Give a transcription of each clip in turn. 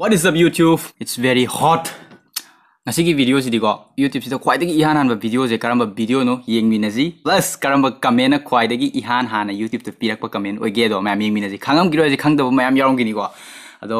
What is up YouTube? It's very hot. ꯉꯁꯤꯒꯤ ꯚ u ꯗ ꯤ ꯑ ꯣ o ꯤ ꯗ t ꯀ ꯣ ꯌꯨꯇ꯭ꯌꯨꯕꯁꯤꯗ ꯈ ꯭ t ꯥ ꯏ ꯗ ꯒ you ꯥ ꯟ ꯍ e ꯟ ꯕ ꯚꯤꯗꯤꯑꯣꯁꯦ ꯀꯔꯝꯕ e ꯤ ꯗ ꯤ ꯑ ꯣ ꯅ ꯣ ꯌ ꯦ ꯡ y o u t u b e ꯭ ꯂ ꯁ ꯀꯔꯝꯕ ꯀꯃꯦꯟꯅ ꯈ ꯭ ꯋ ꯥ t ꯗ ꯒ ꯤ이한 ꯍꯥꯟꯅ ꯌꯨꯇ꯭ꯌꯨꯕꯇ ꯄꯤꯔꯛꯄ ꯀꯃꯦꯟ ꯑ ꯣ i ꯒ ꯦ ꯗ ꯣ ꯃ ꯌ ꯥ u ꯌ e ꯡ ꯃ o ꯟ ꯅ ꯁ ꯤ ꯈ ꯪ ꯉ o ꯒ ꯤ ꯔ ꯣ e ꯁ ꯦ ꯈ ꯪ t ꯕ ꯃ n ꯥ you ꯎ ꯔ ꯝ e ꯤ ꯅ o ꯀ ꯣ ꯑꯗꯣ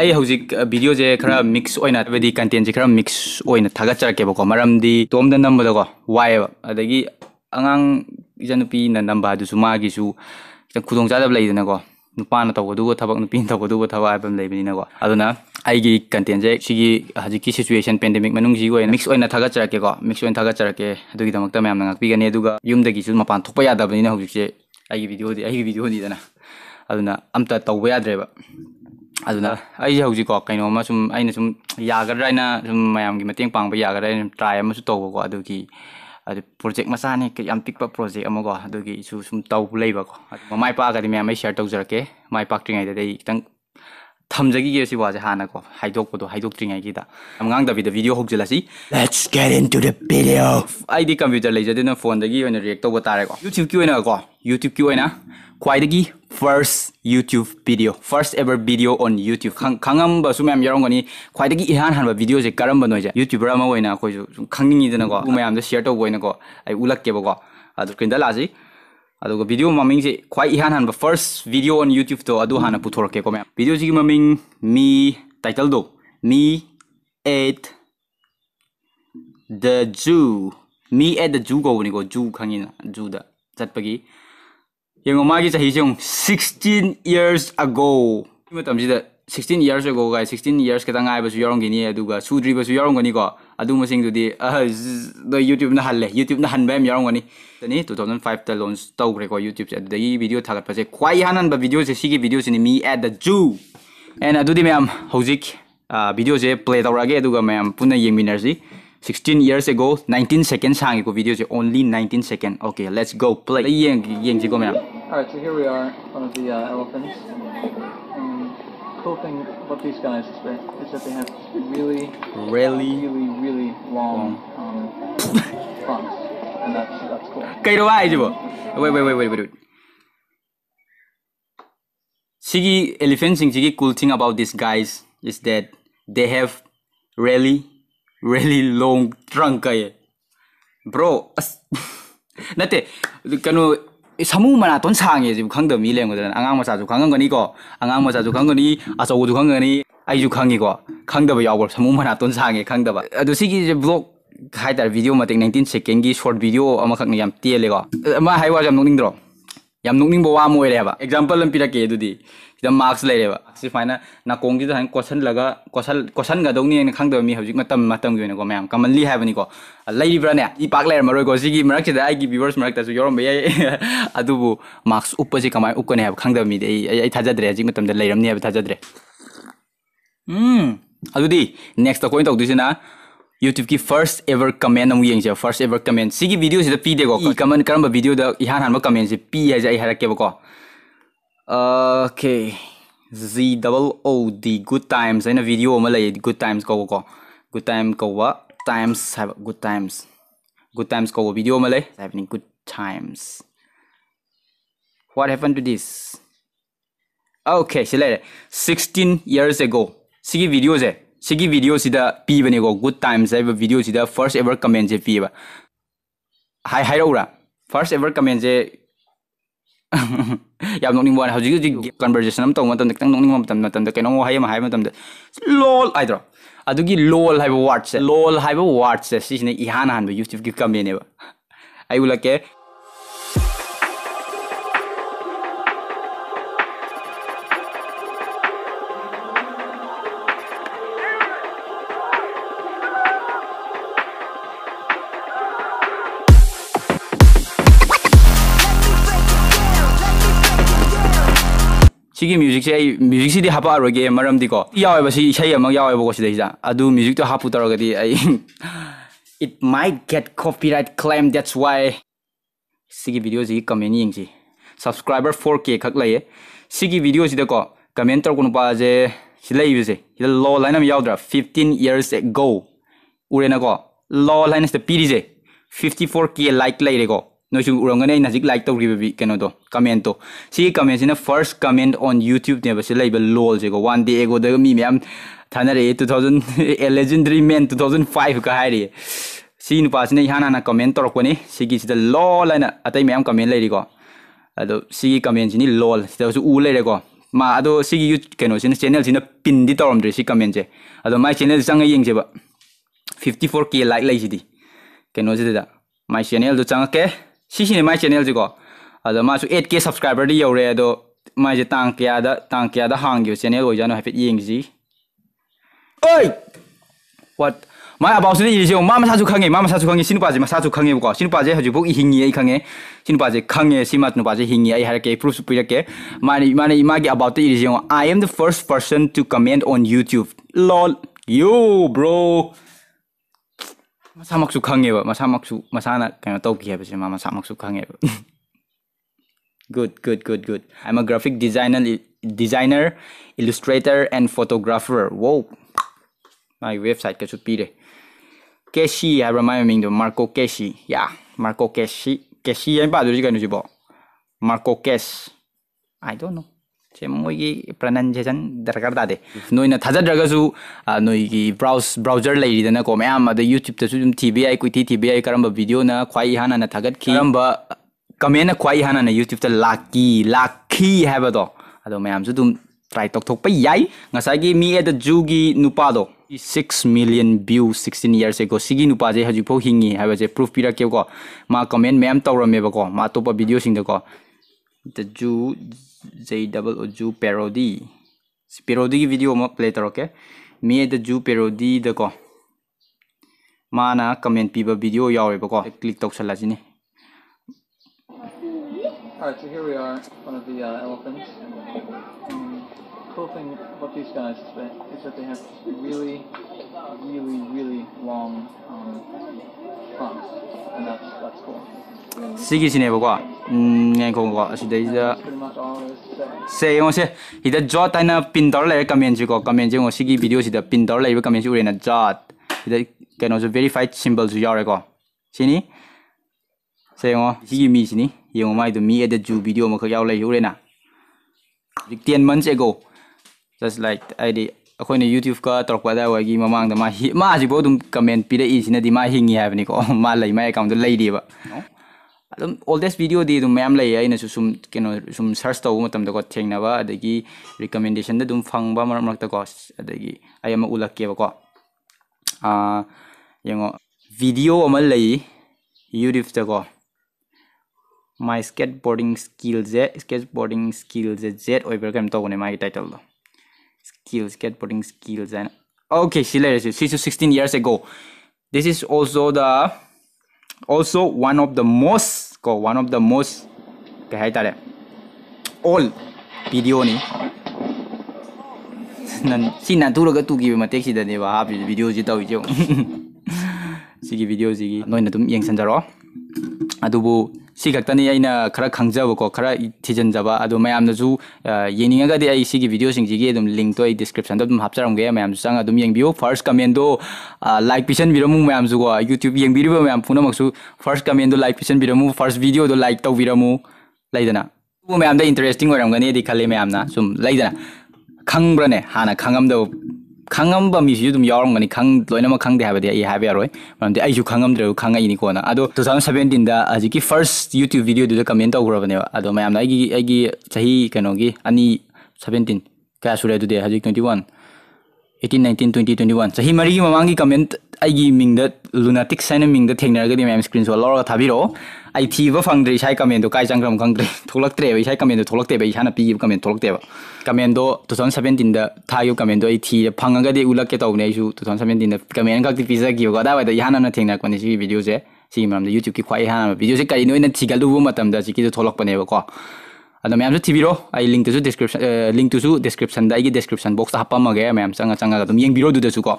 ꯑꯩ ꯍꯧꯖꯤꯛ ꯚꯤꯗꯤꯑꯣꯁꯦ ꯈꯔ ꯃꯤꯛꯁ ꯑ o ꯏ ꯅ ꯍꯥꯏꯕꯗꯤ ꯀ ꯟ ꯇ o ꯟ ꯁ ꯦ ꯈ ꯔ ꯃ ꯤ i ꯁ ꯑꯣꯏꯅ ꯊ ꯥ ꯒ ꯠ ꯆ ꯔ i ꯀ ꯦ ꯕ ꯀ ꯣ ꯃꯔꯝꯗꯤ ꯇꯣꯝꯗ i ꯝ ꯕ ꯗ ꯀ ꯣ ꯋ o u ꯑ ꯦ ꯕ ꯑ o ꯒ ꯤ ꯑꯉꯥꯡ ꯏ o ꯟ ꯅ ꯨ ꯄ ꯤ ꯅ ꯅꯝꯕ t ꯗ ꯨ ꯁ ꯨ you ꯤ ꯁ ꯨ e ꯤ ꯇ ꯪ ꯈꯨꯗꯣꯡꯆꯥꯗꯕ ꯂꯩꯗꯅꯀꯣ ꯅꯨꯄꯥꯅ ꯇꯧꯒꯗꯧꯕ ꯊꯕꯛ ꯅꯨꯄꯤꯅ ꯇꯧꯒꯗꯧꯕ ꯊꯕꯛ ꯍꯥꯏꯕ ꯑꯃ ꯂꯩꯕꯅꯤꯅꯀꯣ ꯑꯗꯨꯅ ꯑꯩꯒꯤ ꯀꯟꯇꯦꯟꯁꯦ ꯁꯤꯒꯤ ꯍꯧꯖꯤꯛꯀꯤ ꯁꯤꯆꯨꯋꯦꯁꯟ ꯄꯦꯟꯗꯦꯃꯤꯛ ꯃꯅꯨꯡꯁꯤꯒꯤ ꯑꯣꯏꯅ ꯃꯤꯛꯁ ꯑꯣꯏꯅ ꯊꯥꯒꯠꯆꯔꯛꯀꯦꯀꯣ ꯃꯤꯛꯁ ꯑꯣꯏꯅ ꯊꯥꯒꯠꯆꯔꯛꯀꯦ ꯑꯗꯨꯒꯤꯗꯃꯛꯇ ꯃꯌꯥꯝꯅ ꯉꯥꯛꯄꯤꯒꯅꯤ ꯑꯗꯨꯒ ꯌꯨꯝꯗꯒꯤꯁꯨ ꯃꯄꯥꯟ ꯊꯣꯛꯄ ꯌꯥꯗꯕꯅꯤꯅ ꯍꯧꯖꯤꯛꯁꯦ ꯑꯩꯒꯤ ꯚꯤꯗꯤꯑꯣꯗꯤ ꯑꯩꯒꯤ ꯚꯤꯗꯤꯑꯣꯅꯤꯗꯅ ꯑꯗꯨꯅ ꯑꯝꯇ ꯇꯧꯕ ꯌꯥꯗ꯭ꯔꯦꯕ ꯑꯗꯨꯅ ꯑꯩꯁꯦ ꯍꯧꯖꯤꯛꯀꯣ ꯀꯩꯅꯣꯝꯃ ꯁꯨꯝ ꯑꯩꯅ ꯁꯨꯝ ꯌꯥꯒꯗ꯭ꯔꯥ ꯍꯥꯏꯅ ꯁꯨꯝ ꯃꯌꯥꯝꯒꯤ ꯃꯇꯦꯡ ꯄꯥꯡꯕ ꯌꯥꯒꯗ꯭ꯔꯥ ꯍꯥꯏꯅ ꯇ꯭ꯔꯥꯏ ꯑꯃꯁꯨ ꯇꯧꯕꯀꯣ ꯑꯗꯨꯒꯤ कि अ्रोजे मचान पिक्प पुरोजेटको मलाई पाएँ म्यामै सेयर तौजरे मतैदा ꯊꯝꯖꯈꯤꯒꯦ ꯋꯥꯁꯦ ꯍꯥꯟꯅꯀꯣ ꯍꯥꯏꯗꯣꯛꯄꯗꯣ ꯍꯥꯏꯗꯣꯛꯇ꯭ꯔꯤꯉꯩꯒꯤꯗ ꯌꯥꯝ ꯉꯥꯡꯗꯕꯤꯗ ꯚꯤꯗꯤꯑꯣ ꯍꯧꯖꯤꯜꯂꯁꯤ let's get into the video ꯑꯩꯗꯤ ꯀꯝꯄ꯭ꯌꯨꯇꯔ ꯂꯩꯖꯗꯦꯅ ꯐꯣꯟꯗꯒꯤ ꯑꯣꯏꯅ ꯔꯤꯑꯦꯛ ꯇꯧꯕ ꯇꯥꯔꯦꯀꯣ ꯌꯨꯇ꯭ꯌꯨꯕꯀꯤ ꯑꯣꯏꯅꯀꯣ ꯌꯨꯇ꯭ꯌꯨꯕꯀꯤ ꯑꯣꯏꯅ ꯈ꯭ꯋꯥꯏꯗꯒꯤ first YouTube video first ever video on YouTube ꯈꯪꯉꯝꯕꯁꯨ ꯃꯌꯥꯝ ꯌꯥꯎꯔꯝꯒꯅꯤ ꯈ꯭ꯋꯥꯏꯗꯒꯤ ꯏꯍꯥꯟ ꯍꯥꯟꯕ ꯚꯤꯗꯤꯑꯣꯁꯦ ꯀꯔꯝꯕꯅꯣꯁꯦ ꯌꯨꯇ꯭ꯌꯨꯕꯔ ꯑꯃ ꯑꯣꯏꯅ ꯑꯩꯈꯣꯏꯁꯨ ꯁꯨꯝ ꯈꯪꯅꯤꯡꯉꯤꯗꯅꯀꯣ ꯃꯌꯥꯝꯗ ꯁꯤꯌꯔ ꯇꯧꯕ ꯑꯣꯏꯅꯀꯣ ꯑꯩ ꯎꯠꯂꯛꯀꯦꯕꯀꯣ ꯑꯗꯨ ꯀ꯭ꯔꯤꯟꯗ ꯂꯥꯛꯑꯁꯤ ꯑꯗꯨꯒ ꯚꯤꯗꯤꯑꯣ ꯃꯃꯤꯡꯁꯦ ꯈ꯭ꯋꯥꯏ ꯏꯍꯥꯟ ꯍꯥꯟꯕ ꯐꯥꯔꯁ ꯚꯤꯗꯤꯑꯣ ꯑꯣꯟ ꯌꯨꯇ꯭ꯌꯨꯕꯇꯣ ꯑꯗꯨ ꯍꯥꯟꯅ ꯄꯨꯊꯣꯔꯛꯀꯦꯀꯣ ꯃꯌꯥꯝ ꯚꯤꯗꯤꯑꯣꯁꯤꯒꯤ ꯃꯃꯤꯡ ꯃꯤ ꯇꯥꯏꯇꯜꯗꯣ ꯃꯤ ꯑꯦꯠ ꯗ ꯖꯨ ꯃꯤ ꯑꯦꯠ ꯗ ꯖꯨ ꯀꯧꯕꯅꯤꯀꯣ ꯖꯨ ꯈꯪꯉꯤꯅ ꯖꯨꯗ ꯆꯠꯄꯒꯤ ꯌꯦꯡꯉꯣ ꯃꯥꯒꯤ ꯆꯍꯤꯁꯦ ꯌꯦꯡꯉꯣ ꯁꯤꯛꯁꯇꯤꯟ ꯏꯌꯔꯁ ꯑꯒꯣ ꯃꯇꯝꯁꯤꯗ ꯁꯤꯛꯁꯇꯤꯟ ꯏꯌꯔꯁ ꯑꯒꯣ ꯒꯥꯏ ꯁꯤꯛꯁꯇꯤꯟ ꯏꯌꯔꯁ ꯈꯛꯇ ꯉꯥꯏꯕꯁꯨ ꯌꯥꯎꯔꯝꯒꯅꯤ ꯑꯗꯨꯒ ꯁꯨꯗ꯭ꯔꯤꯕꯁꯨ ꯌꯥꯎꯔꯝꯒꯅꯤꯀꯣ adu masing tu di ah do YouTube nahan le YouTube nahan bem yang orang ni ni 2005 tahun launch tau grek ko YouTube sih dari video thalap sih kuai hanan ba video sih sih video sih ni me at the zoo and adu di mem hujik ah video sih play tau lagi adu gak mem punya yang minar sih 16 years ago 19 seconds hang ko video sih only 19 second okay let's go play yang yang sih ko mem alright so here we are one of the uh, elephants cool thing about these guys is that, is that they have really, really, really, really long um, fronts, and that's that's cool. Kairoa is Wait, wait, wait, wait, wait. Sigi elephant sing sigi cool thing about these guys is that they have really, really long trunk kaya. Bro, as, nate, kano samu mana ton sang ye jim khang de mi leng de ang ang ma sa ju khang ngan ni go ang ang ma sa ju khang ngan ni a so ju khang ngan ni ai ju khang ni go khang de ba yaw samu mana ton sang ye khang de ba adu si gi je blog hai tar video ma tek 19 second gi short video ama khang ni yam tie le go ma hai wa jam nong ding dro ꯌꯥꯝ ꯅꯣꯛꯅꯤꯡꯕ ꯋꯥ ꯑꯃ ꯑꯣꯏꯔꯦꯕ example ꯑꯃ ꯄꯤꯔꯛꯀꯦ ꯑꯗꯨꯗꯤ ꯁꯤꯗ marks ꯂꯩꯔꯦꯕ ꯁꯤꯃꯥꯏꯅ ꯅꯥꯀꯣꯡꯁꯤꯗ ꯁꯨꯃꯥꯏꯅ ꯀꯣꯠꯁꯤꯜꯂꯒ ꯀꯣꯠꯁꯤꯟꯒꯗꯧꯅꯤ ꯍꯥꯏꯅ ꯈꯪꯗꯕ ꯃꯤ ꯍꯧꯖꯤꯛ ꯃꯇꯝ ꯃꯇꯝꯒꯤ ꯑꯣꯏꯅꯀꯣ ꯃꯌꯥꯝ ꯀꯃꯟꯂꯤ ꯍꯥꯏꯕꯅꯤꯀꯣ ꯂꯩꯔꯤꯕ꯭ꯔꯥꯅꯦ ꯏ ꯄꯥꯛ ꯂꯩꯔꯝꯃꯔꯣꯏꯀꯣ ꯁꯤꯒꯤ ꯃꯔꯛꯁꯤꯗ ꯑꯩꯒꯤ ꯚ꯭ꯌꯨꯋꯔꯁ ꯃꯔꯛꯇꯁꯨ ꯌꯥꯎꯔꯝꯕ ꯌꯥꯏ ꯑꯗꯨꯕꯨ ꯃꯥꯔꯛꯁ ꯎꯞꯄꯁꯤ ꯀꯃꯥꯏꯅ ꯎꯞꯀꯅꯤ ꯍꯥꯏꯕ ꯈꯪꯗꯕ ꯃꯤꯗꯤ ꯑꯩ ꯑꯩ ꯊꯥꯖꯗ꯭ꯔꯦ ꯍꯧꯖꯤꯛ ꯃꯇꯝꯗ ꯂꯩꯔꯝꯅꯤ ꯍꯥꯏꯕ ꯊꯥꯖꯗ꯭ꯔꯦ ꯎꯝ ꯑꯗꯨꯗꯤ ꯅꯦꯛꯁꯇ ꯑꯩꯈꯣꯏꯅ ꯇꯧꯗꯣꯏꯁꯤꯅ YouTube ki first ever comment am yeng je first ever comment si video si da pi de go i comment karam ba video da i han han ba comment si pi ya ja i hara ke ba ko okay z double o d good times in video ma lai good times ko ko good time ko wa times have good times good times ko video ma lai having good times what happened to this okay si lai 16 years ago si gi video je सिगी video सिदा पी बने को good times है वो video सिदा first ever comment जे पी बा हाय हाय रोगरा फर्स्ट एवर कमेंट जे याम नोनिंग वन हाउस जी जी कन्वर्जेशन हम तो मतलब देखते हैं नोनिंग वन मतलब मतलब देखें नो हाय माय मतलब लॉल आई दरो अतु लॉल हाय वो वर्ड्स लॉल हाय वो वर्ड्स है सी इसने यहाँ ना हाँ यूट्यूब की कमेंट है बा आई बोला के सिगी म्यूजिक से म्यूजिक से हाप आ रोगे मरम दिको याओ बस इसाई अमग याओ बोगो से देखा अदू म्यूजिक तो हाप उतर रोगे दी I it might get copyright claim that's why सिगी वीडियो जी कमेंट यिंग जी सब्सक्राइबर 4k खक लये सिगी वीडियो जी देखो कमेंट तो कोन पा जे सिले यु जे इ लो लाइन अम याओ द्र 15 इयर्स एगो उरे को लो लाइन इज द पीरी जे 54k लाइक लई रे ꯅꯣꯏꯁꯨ ꯎꯔꯝꯒꯅꯤ ꯑꯩꯅ ꯍꯧꯖꯤꯛ ꯂꯥꯏꯛ ꯇꯧꯔꯤꯕ ꯀꯩꯅꯣꯗꯣ ꯀꯃꯦꯟꯇꯣ ꯁꯤꯒꯤ ꯀꯃꯦꯟꯁꯤꯅ ꯐꯥꯔꯁ ꯀꯃꯦꯟ ꯑꯣꯟ ꯌꯨꯇ꯭ꯌꯨꯕꯅꯦꯕ ꯁꯤ ꯂꯩꯕ ꯂꯣꯜꯁꯦꯀꯣ ꯋꯥꯟ ꯗꯦ ꯑꯦꯒꯣꯗꯒ ꯃꯤ ꯃꯌꯥꯝ ꯊꯥꯅꯔꯛꯑꯦ two thousand legendary man two thousand ꯐꯥꯏꯚꯀ ꯍꯥꯏꯔꯤꯌꯦ ꯁꯤ ꯅꯨꯄꯥꯁꯤꯅ ꯏꯍꯥꯟ ꯍꯥꯟꯅ ꯀꯃꯦꯟ ꯇꯧꯔꯛꯄꯅꯤ ꯁꯤꯒꯤꯁꯤꯗ ꯂꯣꯜ ꯍꯥꯏꯅ ꯑꯇꯩ ꯃꯌꯥꯝ ꯀꯃꯦꯟ ꯂꯩꯔꯤꯀꯣ ꯑꯗꯣ ꯁꯤꯒꯤ ꯀꯃꯦꯟꯁꯤꯅꯤ ꯂꯣꯜ ꯁꯤꯗꯁꯨ ꯎ ꯂꯩꯔꯦꯀꯣ ꯃꯥ ꯑꯗꯣ ꯁꯤꯒꯤ ꯀꯩꯅꯣꯁꯤꯅ ꯆꯦꯅꯦꯜꯁꯤꯅ ꯄꯤꯟꯗꯤ ꯇꯧꯔꯝꯗ꯭ꯔꯦ ꯁꯤ ꯀꯃꯦꯟꯁꯦ ꯑꯗꯣ ꯃꯥꯏ ꯆꯦꯅꯦꯜ ꯆꯪꯉ ꯌꯦꯡꯁꯦꯕ ꯐꯤꯐꯇꯤ ꯐꯣꯔ ꯀꯦ ꯂꯥꯏꯛ ꯂꯩꯁꯤꯗꯤ ꯀꯩꯅꯣꯁꯤꯗ ꯃꯥꯏ ꯆꯦꯅꯦꯜꯗꯣ ꯆꯪꯉꯛꯀꯦ ꯁꯤꯁꯤꯅꯦ ꯃꯥꯏ ꯆꯦꯅꯦꯜꯁꯤꯀꯣ ꯑꯗꯣ ꯃꯥꯁꯨ ꯑꯩꯠ ꯀꯦ ꯁꯕꯁꯀ꯭ꯔꯥꯏꯕꯔꯗꯤ ꯌꯧꯔꯦ ꯑꯗꯣ ꯃꯥꯏꯁꯦ ꯇꯥꯡ ꯀꯌꯥꯗ ꯇꯥꯡ ꯀꯌꯥꯗ ꯍꯥꯡꯈꯤꯕ ꯆꯦꯅꯦꯜ ꯑꯣꯏꯖꯥꯠꯅꯣ ꯍꯥꯏꯐꯦꯠ ꯌꯦꯡꯁꯤ ꯑꯩ ꯋꯥꯠ ꯃꯥ ꯑꯕꯥꯎꯁꯤꯗ ꯏꯔꯤꯁꯦ ꯃꯥ ꯃꯁꯥꯁꯨ ꯈꯪꯉꯦ ꯃꯥ ꯃꯁꯥꯁꯨ ꯈꯪꯉꯦ ꯁꯤ ꯅꯨꯄꯥꯁꯦ ꯃꯁꯥꯁꯨ ꯈꯪꯉꯦꯕꯀꯣ ꯁꯤ ꯅꯨꯄꯥꯁꯦ ꯍꯧꯖꯤꯛꯐꯥꯎ ꯍꯤꯡꯉꯤ ꯑꯩ ꯈꯪꯉꯦ ꯁꯤ ꯅꯨꯄꯥꯁꯦ ꯈꯪꯉꯦ ꯁꯤ ꯃꯥ ꯅꯨꯄꯥꯁꯦ ꯍꯤꯡꯉꯤ ꯑꯩ ꯍꯥꯏꯔꯛꯀꯦ ꯑꯩ ꯄ꯭ꯔꯨꯐꯁꯨ ꯄꯤꯔꯛꯀꯦ ꯃꯥꯅꯤ ꯃꯥꯅꯤ ꯃꯥꯒꯤ ꯑꯕꯥꯎꯠꯇ ꯏꯔꯤꯁꯦ I am the first person to comment on YouTube lol you bro su su, ꯃꯁꯥꯃꯛꯁꯨ ꯈꯪꯉꯦꯕ ꯃꯁꯥꯃꯛꯁꯨ ꯃꯁꯥꯅ ꯀꯩꯅꯣ ꯇꯧꯈꯤ ꯍꯥꯏꯕꯁꯦ ꯃꯥ ꯃꯁꯥꯃꯛꯁꯨ ꯈꯪꯉꯦꯕ good good good good i'm a graphic designer designer illustrator and photographer wow my website kachu pire keshi i remind me the marco keshi yeah marco keshi keshi and ba do you know marco kesh i don't know ꯃꯣꯏꯒꯤ ꯄ꯭ꯔꯅꯟꯁꯦꯁꯟ ꯗꯔꯀꯥꯔ ꯇꯥꯗꯦ ꯅꯣꯏꯅ ꯊꯥꯖꯗ꯭ꯔꯒꯁꯨ ꯅꯣꯏꯒꯤ browse browser ꯂꯩꯔꯤꯗꯅꯀꯣ ꯃꯌꯥꯝ ꯑꯗ ꯌꯨꯇ꯭ꯌꯨꯕꯇꯁꯨ ꯑꯗꯨꯝ ꯊꯤꯕ ꯌꯥꯏ ꯀꯨꯏꯊꯤ ꯊꯤꯕ ꯌꯥꯏ ꯀꯔꯝꯕ ꯚꯤꯗꯤꯑꯣꯅ ꯈ꯭ꯋꯥꯏ ꯍꯥꯟꯅ ꯊꯥꯒꯠꯈꯤ ꯀꯔꯝꯕ ꯀꯃꯦꯟꯅ ꯈ꯭ꯋꯥꯏ ꯍꯥꯟꯅ ꯌꯨꯇ꯭ꯌꯨꯕꯇ ꯂꯥꯛꯈꯤ ꯂꯥꯛꯈꯤ ꯍꯥꯏꯕꯗꯣ ꯑꯗꯣ ꯃꯌꯥꯝꯁꯨ ꯑꯗꯨꯝ ꯇ꯭ꯔꯥꯏ ꯇꯧꯊꯣꯛꯄ ꯌꯥꯏ ꯉꯁꯥꯏꯒꯤ ꯃꯤ ꯑꯦꯗ ꯖꯨꯒꯤ ꯅꯨꯄꯥꯗꯣ six million view sixteen years ago ꯁꯤꯒꯤ ꯅꯨꯄꯥꯁꯦ ꯍꯧꯖꯤꯛꯐꯥꯎ ꯍꯤꯡꯉꯤ ꯍꯥꯏꯕꯁꯦ ꯄ꯭ꯔꯨꯐ ꯄꯤꯔꯛꯀꯦꯕꯀꯣ ꯃꯥ ꯀꯃꯦꯟ ꯃꯌꯥꯝ ꯇꯧꯔꯝꯃꯦꯕꯀꯣ ꯃꯥ ꯑꯇꯣꯞꯄ ꯚꯤꯗꯤꯑꯣꯁꯤꯡꯗꯀꯣ ꯗ ꯖꯨ J double or Jew parody. parody video ama play tar okay. Me the Jew parody the ko. Mana comment piba video yawe ba ko. Click tok sala jini. Alright, so here we are, one of the uh, elephants. And the cool thing about these guys is that, is that they have really, really, really long um, trunks. and that's that's cool. 시기시네보고 음 공고 시대자 세용세 이다 저타나 빈덜레 까면지고 까면지고 시기 비디오 시다 빈덜레 이거 까면지 우리나 저 이다 개노저 verified symbol 주 야레고 시니 세용어 시기 미시니 이용 마이도 미에데 주 비디오 뭐 그게 야올레 우리나 10 months ago just like I did ꯑꯩꯈꯣꯏꯅ ꯌꯨꯇ꯭ꯌꯨꯕꯀ ꯇꯧꯔꯛꯄꯗꯋꯥꯏꯒꯤ ꯃꯃꯥꯡꯗ ꯃꯥ ꯃꯥꯁꯤꯐꯥꯎ ꯑꯗꯨꯝ comment ꯄꯤꯔꯛꯏꯁꯤꯅꯗꯤ ꯃꯥ ꯍꯤꯡꯉꯤ ꯍꯥꯏꯕꯅꯤꯀꯣ ꯃꯥ ꯂꯩ ꯃꯥꯏ account ꯂꯩꯔꯤꯕ ꯑꯗꯨꯝ ꯑꯣꯜꯗꯦꯁ ꯚꯤꯗꯤꯑꯣꯗꯤ ꯑꯗꯨꯝ ꯃꯌꯥꯝ ꯂꯩꯌꯦ ꯑꯩꯅꯁꯨ ꯁꯨꯝ ꯀꯩꯅꯣ ꯁꯨꯝ ꯁꯔꯁ ꯇꯧꯕ ꯃꯇꯝꯗꯀꯣ ꯊꯦꯡꯅꯕ ꯑꯗꯒꯤ ꯔꯤꯀꯃꯦꯟꯗꯦꯁꯟꯗ ꯑꯗꯨꯝ ꯐꯪꯕ ꯃꯔꯛ ꯃꯔꯛꯇꯀꯣ ꯑꯗꯒꯤ ꯑꯩ ꯑꯃ ꯎꯠꯂꯛꯀꯦꯕꯀꯣ ꯌꯦꯡꯉꯣ ꯚꯤꯗꯤꯑꯣ ꯑꯃ ꯂꯩ ꯌꯨꯇ꯭ꯌꯨꯕꯇꯀꯣ ꯃꯥꯏ ꯁ꯭ꯀꯦꯠ ꯕꯣꯔꯗꯤꯡ ꯁ꯭ꯀꯤꯜꯁꯦ ꯁ꯭ꯀꯦꯠ ꯕꯣꯔꯗꯤꯡ ꯁ꯭ꯀꯤꯜꯁꯦ ꯖꯦꯠ ꯑꯣꯏꯕ꯭ꯔꯥ ꯀꯩꯅꯣꯝ ꯇꯧꯕꯅꯦ ꯃꯥꯒꯤ ꯇꯥꯏꯇꯜꯗꯣ skills skateboarding skills and okay she let us she's 16 years ago this is also the also one of the most go one of the most all video ni si na tulog at tugi gi ma tek si dani ba ha video si tao ji sige video sige gi noi na tum yeng sanjaro jaro ꯁꯤ ꯈꯛꯇꯅꯤ ꯑꯩꯅ ꯈꯔ ꯈꯪꯖꯕꯀꯣ ꯈꯔ ꯊꯤꯖꯤꯟꯖꯕ ꯑꯗꯣ ꯃꯌꯥꯝꯅꯁꯨ ꯌꯦꯡꯅꯤꯡꯉꯒꯗꯤ ꯑꯩ ꯁꯤꯒꯤ ꯚꯤꯗꯤꯑꯣꯁꯤꯡꯁꯤꯒꯤ ꯑꯗꯨꯝ ꯂꯤꯡꯇꯣ ꯑꯩ ꯗꯤꯁꯀ꯭ꯔꯤꯞꯁꯟꯗ ꯑꯗꯨꯝ ꯍꯥꯞꯆꯔꯝꯒꯦ ꯃꯌꯥꯝꯁꯨ ꯆꯪꯉ ꯑꯗꯨꯝ ꯌꯦꯡꯕꯤꯌꯨ ꯐꯥꯔꯁ ꯀꯃꯦꯟꯗꯣ ꯂꯥꯏꯛ ꯄꯤꯁꯟꯕꯤꯔꯝꯃꯨ ꯃꯌꯥꯝꯁꯨꯀꯣ ꯌꯨꯇ꯭ꯌꯨꯕ ꯌꯦꯡꯕꯤꯔꯤꯕ ꯃꯌꯥꯝ ꯄꯨꯝꯅꯃꯛꯁꯨ ꯐꯥꯔꯁ ꯀꯃꯦꯟꯗꯣ ꯂꯥꯏꯛ ꯄꯤꯁꯟꯕꯤꯔꯝꯃꯨ ꯐꯥꯔꯁ ꯚꯤꯗꯤꯑꯣꯗꯣ ꯂꯥꯏꯛ ꯇꯧꯕꯤꯔꯝꯃꯨ ꯂꯩꯗꯅ ꯃꯌꯥꯝꯗ ꯏꯟꯇꯔꯦꯁꯇꯤꯡ ꯑꯣꯏꯔꯝꯒꯅꯤꯗꯤ ꯈꯜꯂꯤ ꯃꯌꯥꯝꯅ ꯁꯨꯝ ꯂꯩꯗꯅ ꯈꯪꯕ꯭ꯔꯅꯦ ꯍꯥꯟꯅ ꯈꯪꯉꯝꯗꯕ ꯈꯪꯉꯝꯕ ꯃꯤꯁꯤꯁꯨ ꯑꯗꯨꯝ ꯌꯥꯎꯔꯝꯒꯅꯤ ꯂꯣꯏꯅꯃꯛ ꯈꯪꯗꯦ ꯍꯥꯏꯕꯗꯤ ꯑꯩ ꯍꯥꯏꯕ ꯌꯥꯔꯣꯏ ꯃꯔꯝꯗꯤ ꯑꯩꯁꯨ ꯈꯪꯉꯝꯗ꯭ꯔꯦꯕ ꯈꯪꯉꯛꯏꯅꯤ ꯀꯣꯟꯅ ꯑꯗꯣ ꯇꯨ ꯊꯥꯎꯖꯟ ꯁꯕꯦꯟꯇꯤꯟꯗ ꯍꯧꯖꯤꯛꯀꯤ ꯐꯥꯔꯁ ꯌꯨꯇ꯭ꯌꯨꯕ ꯚꯤꯗꯤꯑꯣꯗꯨꯗ ꯀꯃꯦꯟ ꯇꯧꯈ꯭ꯔꯕꯅꯦꯕ ꯑꯗꯣ ꯃꯌꯥꯝꯅ ꯑꯩꯒꯤ ꯑꯩꯒꯤ ꯆꯍꯤ ꯀꯩꯅꯣꯒꯤ ꯑꯅꯤ ꯁꯕꯦꯟꯇꯤꯟ ꯀꯌꯥ ꯁꯨꯔꯦ ꯑꯗꯨꯗꯤ ꯍꯧꯖꯤꯛ twenty one eighteen nineteen twenty twenty one ꯆꯍꯤ ꯃꯔꯤꯒꯤ ꯃꯃꯥꯡꯒꯤ ꯀꯃꯦꯟ ꯑꯩꯒꯤ ꯃꯤꯡꯗ ꯂꯨꯅꯥꯇꯤꯛꯁ ꯍꯥꯏꯅ ꯃꯤꯡꯗ ꯊꯦꯡꯅꯔꯒꯗꯤ ꯃꯌꯥꯝ ꯁ꯭ꯀ꯭ꯔꯤꯟ ꯁꯣꯠ ꯂꯧꯔꯒ ꯊꯥꯕꯤꯔꯛꯑꯣ ꯑꯩ ꯊꯤꯕ ꯐꯪꯗ꯭ꯔꯦ ꯏꯁꯥꯒꯤ ꯀꯃꯦꯟꯗꯣ ꯀꯥꯏ ꯆꯪꯈ꯭ꯔꯕ ꯈꯪꯗ꯭ꯔꯦ ꯊꯣꯛꯂꯛꯇ꯭ꯔꯦꯕ ꯏꯁꯥꯒꯤ ꯀꯃꯦꯟꯗꯣ ꯊꯣꯛꯂꯛꯇꯦꯕ ꯏꯁꯥꯅ ꯄꯤꯈꯤꯕ ꯀꯃꯦꯟ ꯊꯣꯛꯂꯛꯇꯦꯕ ꯀꯃꯦꯟꯗꯣ ꯇꯨ ꯊꯥꯎꯖꯟ ꯁꯕꯦꯟꯇꯤꯟꯗ ꯊꯥꯈꯤꯕ ꯀꯃꯦꯟꯗꯣ ꯑꯩ ꯊꯤꯔ ꯐꯪꯉꯒꯗꯤ ꯎꯠꯂꯛꯀꯦ ꯇꯧꯕꯅꯦ ꯑꯩꯁꯨ ꯇꯨ ꯊꯥꯎꯖꯟ ꯁꯕꯦꯟꯇꯤꯟꯗ ꯀꯃꯦꯟ ꯈꯛꯇꯤ ꯄꯤꯖꯈꯤꯕꯀꯣ ꯑꯗꯥꯏꯋꯥꯏꯗ ꯏꯍꯥꯟ ꯍꯥꯟꯅ ꯊꯦꯡꯅꯔꯛꯄꯅꯦ ꯁꯤꯒꯤ ꯚꯤꯗꯤꯑꯣꯁꯦ ꯁꯤꯒꯤ ꯃꯔꯝꯗ ꯌꯨꯇ꯭ꯌꯨꯕꯀꯤ ꯈ꯭ꯋꯥꯏ ꯍꯥꯟꯅ ꯚꯤꯗꯤꯑꯣꯁꯦ ꯀꯔꯤꯅꯣ ꯑꯣꯏꯅ ꯊꯤꯒꯠꯂꯨꯕ ꯃꯇꯝꯗ ꯁꯤꯒꯤꯁꯨ ꯊꯣꯛꯂꯛꯄꯅꯦꯕꯀꯣ ꯑꯗꯣ ꯃꯌꯥꯝꯁꯨ ꯊꯤꯕꯤꯔꯣ ꯑꯩ ꯂꯤꯡꯛꯇꯨꯁꯨ ꯗꯤꯁꯀ꯭ꯔꯤꯞꯁꯟ ꯂꯤꯡꯛꯇꯨꯁꯨ ꯗꯤꯁꯀ꯭ꯔꯤꯞꯁꯟꯗ ꯑꯩꯒꯤ ꯗꯤꯁꯀ꯭ꯔꯤꯞꯁꯟ ꯕꯣꯛꯁꯇ ꯍꯥꯞꯄꯝꯃꯒꯦ ꯃꯌꯥꯝ ꯆꯪꯉ ꯆꯪꯉꯒ ꯑꯗꯨꯝ ꯌꯦꯡꯕꯤꯔꯣ ꯑꯗꯨꯗꯁꯨ ꯀꯣ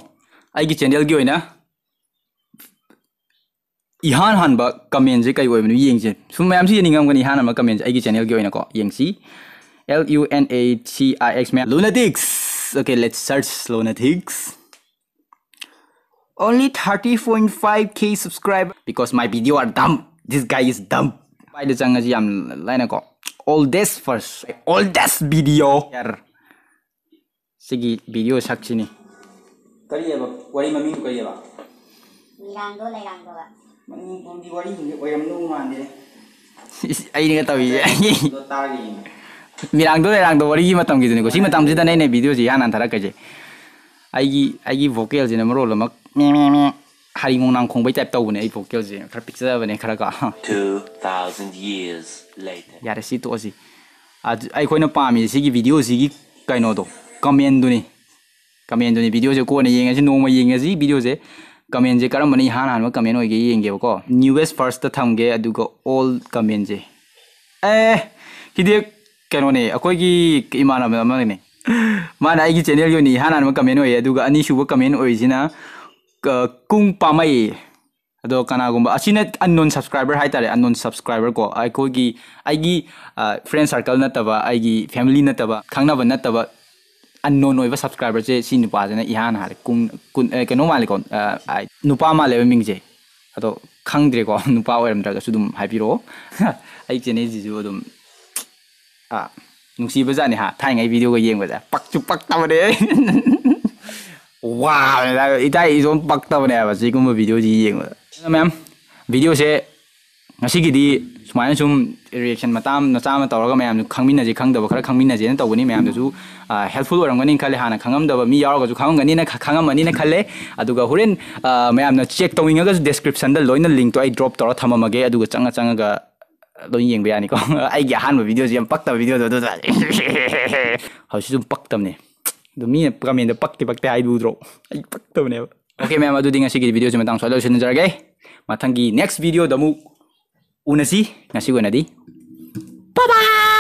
ꯑꯩꯒꯤ ꯆꯦꯅꯦꯜꯒꯤ ꯑꯣꯏꯅ ihan han ba comment je kai oibnu yeng je su mayam si ningam kan ihan han ba comment ai gi channel gi oina ko yeng si L U N A T I X Me. lunatics okay let's search lunatics only 30.5k subscriber because my video are dumb this guy is dumb by the changa ji am laina ko all this first all this video yar sigi video sakchini kariye ba wari mamin kariye ba langdo lai langdo ba Mani kung di wali, i n i ko y u n nungan din. a i n i ka tawi. Mirang do, mirang do, wali matam gitu nih. Kusi matam sih t a n a ini video sih, anak n t a r a k e j a Aigi, aigi vokal sih nomor lama. Me me me. Hari m u n i n k u n g bayi tahu nih, vokal sih. Kerap pikir apa nih, k e r a a Two thousand years later. Ya resi t u sih. a i i kau napa m i sih video sih k a y nodo. c o m e n t d nih. c o m e n t d nih video sih kau nih, i n g sih nomor i n g sih video sih. ꯀꯃꯦꯟꯁꯦ ꯀꯔꯝꯕꯅ ꯏꯍꯥꯟ ꯍꯥꯟꯕ comment ꯑꯣꯏꯒꯦ ꯌꯦꯡꯒꯦꯕꯀꯣ ꯅ꯭ꯌꯨꯋꯦꯁ first ꯊꯝꯒꯦ ꯑꯗꯨꯒ all ꯀꯃꯦꯟꯁꯦ ꯑꯦ ꯍꯤꯗꯦꯛ ꯀꯩꯅꯣꯅꯦ ꯑꯩꯈꯣꯏꯒꯤ ꯏꯃꯥꯟꯅꯕ ꯑꯃꯅꯦ ꯃꯥꯅ ꯑꯩꯒꯤ ꯆꯦꯅꯦꯜꯒꯤ ꯑꯣꯏꯅ ꯏꯍꯥꯟ ꯍꯥꯟꯕ ꯀꯃꯦꯟ ꯑꯣꯏꯌꯦ ꯑꯗꯨꯒ ꯑꯅꯤꯁꯨꯕ ꯀꯃꯦꯟ ꯑꯣꯏꯔꯤꯁꯤꯅ ꯀꯨꯡ ꯄꯥꯝꯃꯩ ꯑꯗꯣ ꯀꯅꯥꯒꯨꯝꯕ ꯑꯁꯤꯅ ꯑꯟꯅꯣꯟ ꯁꯕꯁꯀ꯭ꯔꯥꯏꯕꯔ ꯍꯥꯏꯇꯥꯔꯦ ꯑꯟꯅꯣꯟ ꯁꯕꯁꯀ꯭ꯔꯥꯏꯕꯔ ꯀꯣ ꯑꯩꯈꯣꯏꯒꯤ ꯑꯩꯒꯤ ꯐ꯭ꯔꯦꯟ ꯁꯥꯔꯀꯜ ꯅꯠꯇꯕ ꯑꯩꯒꯤ ꯐꯦꯃꯤꯂꯤ ꯅꯠꯇꯕ ꯈꯪꯅꯕ ꯅꯠꯇꯕ unknown oiba subscriber che si nupa jena ihan har kun kun eh, ke no mali kon nupa ma le ming je ado khang dre ko nupa eh, oiram da su dum happy ro ai jene ji ju dum a nungsi ba jani ha thai ngai video ko yeng ba ja pak chu pak ta ba de wow ita izon pak ta ba ne ba ji kum video ji yeng ba ma'am video se ngā sumāyān reaction nā kāng mīna matām tsaam sīki sūm dī mēyām kā tā wā ꯉ ꯁ ꯤ ꯒ ꯤ ꯗ d ꯁꯨꯃꯥꯏꯅ ꯁꯨꯝ reaction ꯃꯇꯥꯡ ꯃꯆꯥ ꯑꯃ ꯇꯧꯔꯒ ꯃꯌꯥꯝꯁꯨ ꯈꯪꯃꯤꯟꯅꯁꯤ ꯈꯪꯗꯕ ꯈꯔ ꯈꯪꯃꯤꯟꯅꯁꯦꯅ ꯇꯧꯕꯅꯤ ꯃꯌꯥꯝꯗꯁꯨ ꯍꯦꯜꯞꯐꯨꯜ ꯑꯣꯏꯔꯝꯒꯅꯤ ꯈꯜꯂꯦ ꯍꯥꯟꯅ ꯈꯪꯉꯝꯗꯕ ꯃꯤ ꯌ ꯥ ꯎ ꯔ d ꯁ ꯨ ꯈꯪꯉꯝꯒꯅꯤꯅ ꯈꯪꯉꯝꯃꯅꯤꯅ ꯈꯜꯂꯦ ꯑꯗꯨꯒ ꯍꯣꯔꯦꯟ ꯃꯌꯥꯝꯅ ꯆꯦꯛ ꯇ ꯧ ꯅ ꯤ d ꯉ ꯒ ꯁ ꯨ ꯗ ꯦ ꯁ ꯀ ꯭ ꯔ ꯤ ꯞ ꯁ d ꯗ ꯂꯣꯏꯅ ꯂꯤꯡꯇꯣ ꯑꯩ ꯗ꯭ꯔꯣꯞ d ꯧ ꯔ ꯊꯝꯃꯝꯃꯒꯦ ꯑꯗꯨꯒ ꯆꯪꯉ ꯆꯪꯉꯒ ꯂꯣꯏ ꯌꯦꯡꯕ ꯌꯥꯅꯤꯀꯣ ꯑꯩꯒꯤ ꯑꯍꯥꯟꯕ ꯚꯤꯗꯤꯑꯣꯁꯦ ꯌꯥꯝ ꯄꯛꯇꯕ d ꯤ ꯗ ꯤ ꯑ ꯣ ꯗ ꯣ ꯑꯗꯨꯗ ꯍꯧꯖꯤꯛꯁꯨ ꯁꯨꯝ ꯄꯛꯇꯕꯅꯦ ꯑꯗꯣ ꯃꯤꯅ ꯀꯃꯦꯟꯗ ꯄꯛꯇꯦ ꯄꯛꯇꯦ ꯍ d ꯏ d ꯨ ꯗ ꯭ ꯔ ꯣ ꯑꯩ ꯄꯛꯇꯕꯅꯦꯕ ꯑꯣꯀꯦ ꯃ d ꯥ d ꯑꯗꯨꯗꯤ ꯉꯁꯤꯒꯤ ꯚꯤꯗꯤꯑꯣꯁꯤ ꯃꯇꯥꯡ ꯁ꯭ꯋꯥꯏꯗ ꯂꯣꯏꯁꯤꯟꯖꯔꯒꯦ ꯃꯊꯪꯒꯤ ꯅꯦꯛꯁ ꯚ ꯤ ꯗ ꯤ d ꯣ ꯗ ꯑꯃꯨꯛ Una sí, nasi buena a ti. Bye bye!